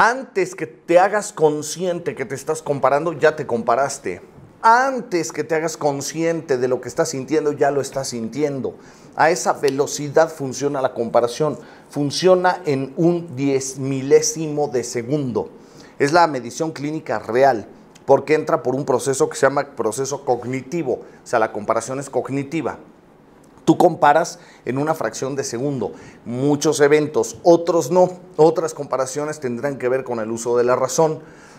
Antes que te hagas consciente que te estás comparando, ya te comparaste. Antes que te hagas consciente de lo que estás sintiendo, ya lo estás sintiendo. A esa velocidad funciona la comparación. Funciona en un diez milésimo de segundo. Es la medición clínica real porque entra por un proceso que se llama proceso cognitivo. O sea, la comparación es cognitiva. Tú comparas en una fracción de segundo muchos eventos, otros no. Otras comparaciones tendrán que ver con el uso de la razón,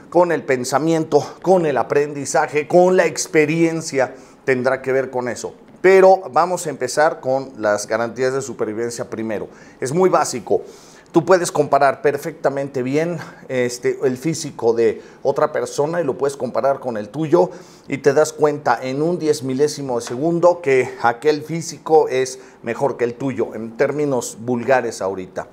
con el pensamiento, con el aprendizaje, con la experiencia. Tendrá que ver con eso. Pero vamos a empezar con las garantías de supervivencia primero. Es muy básico. Tú puedes comparar perfectamente bien este, el físico de otra persona y lo puedes comparar con el tuyo y te das cuenta en un diez milésimo de segundo que aquel físico es mejor que el tuyo en términos vulgares ahorita.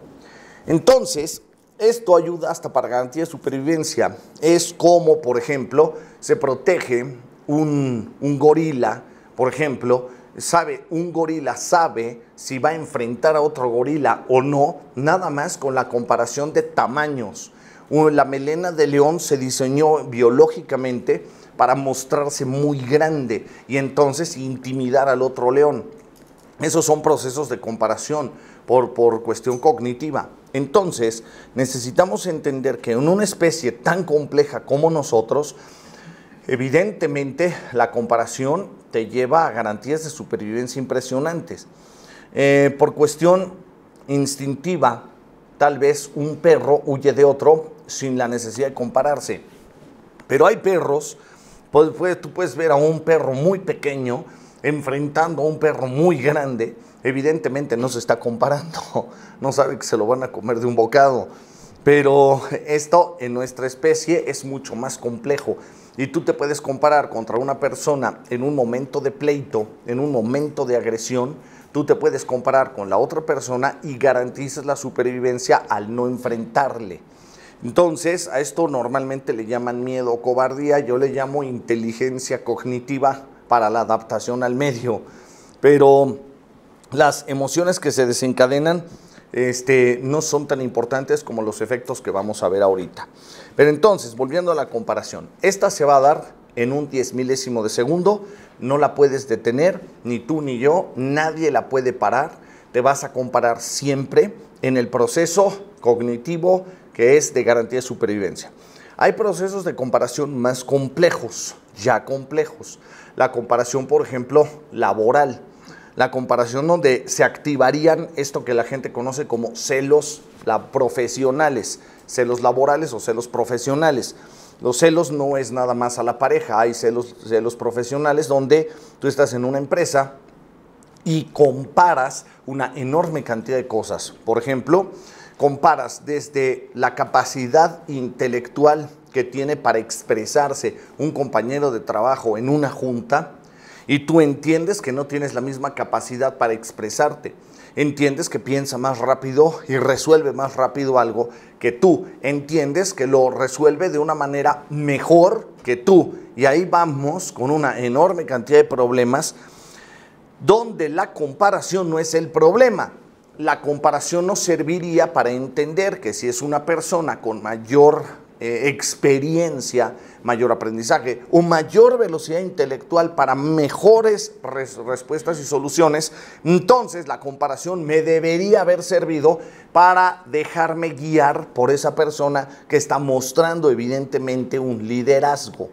Entonces, esto ayuda hasta para garantía de supervivencia. Es como, por ejemplo, se protege un, un gorila, por ejemplo, sabe, un gorila sabe si va a enfrentar a otro gorila o no, nada más con la comparación de tamaños. La melena de león se diseñó biológicamente para mostrarse muy grande y entonces intimidar al otro león. Esos son procesos de comparación por, por cuestión cognitiva. Entonces, necesitamos entender que en una especie tan compleja como nosotros, Evidentemente, la comparación te lleva a garantías de supervivencia impresionantes. Eh, por cuestión instintiva, tal vez un perro huye de otro sin la necesidad de compararse. Pero hay perros, pues, tú puedes ver a un perro muy pequeño enfrentando a un perro muy grande, evidentemente no se está comparando, no sabe que se lo van a comer de un bocado. Pero esto en nuestra especie es mucho más complejo. Y tú te puedes comparar contra una persona en un momento de pleito, en un momento de agresión, tú te puedes comparar con la otra persona y garantizas la supervivencia al no enfrentarle. Entonces, a esto normalmente le llaman miedo o cobardía, yo le llamo inteligencia cognitiva para la adaptación al medio. Pero las emociones que se desencadenan este, no son tan importantes como los efectos que vamos a ver ahorita. Pero entonces, volviendo a la comparación, esta se va a dar en un diez milésimo de segundo, no la puedes detener, ni tú ni yo, nadie la puede parar, te vas a comparar siempre en el proceso cognitivo que es de garantía de supervivencia. Hay procesos de comparación más complejos, ya complejos. La comparación, por ejemplo, laboral la comparación donde se activarían esto que la gente conoce como celos profesionales, celos laborales o celos profesionales. Los celos no es nada más a la pareja, hay celos, celos profesionales donde tú estás en una empresa y comparas una enorme cantidad de cosas. Por ejemplo, comparas desde la capacidad intelectual que tiene para expresarse un compañero de trabajo en una junta, y tú entiendes que no tienes la misma capacidad para expresarte. Entiendes que piensa más rápido y resuelve más rápido algo que tú. Entiendes que lo resuelve de una manera mejor que tú. Y ahí vamos con una enorme cantidad de problemas donde la comparación no es el problema. La comparación nos serviría para entender que si es una persona con mayor eh, experiencia, mayor aprendizaje o mayor velocidad intelectual para mejores respuestas y soluciones, entonces la comparación me debería haber servido para dejarme guiar por esa persona que está mostrando evidentemente un liderazgo.